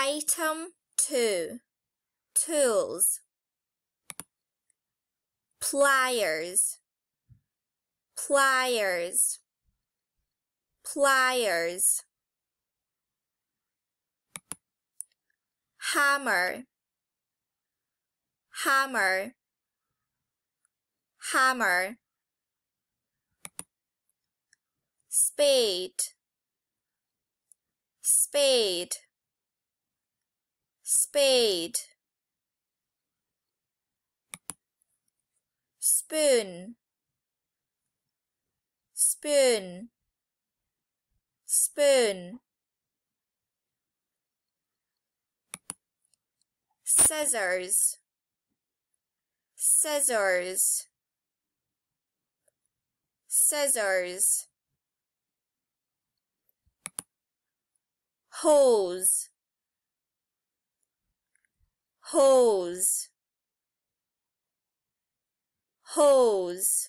Item 2 Tools Pliers Pliers Pliers Hammer Hammer Hammer Spade Spade spade spoon spoon spoon scissors scissors scissors hose hose hose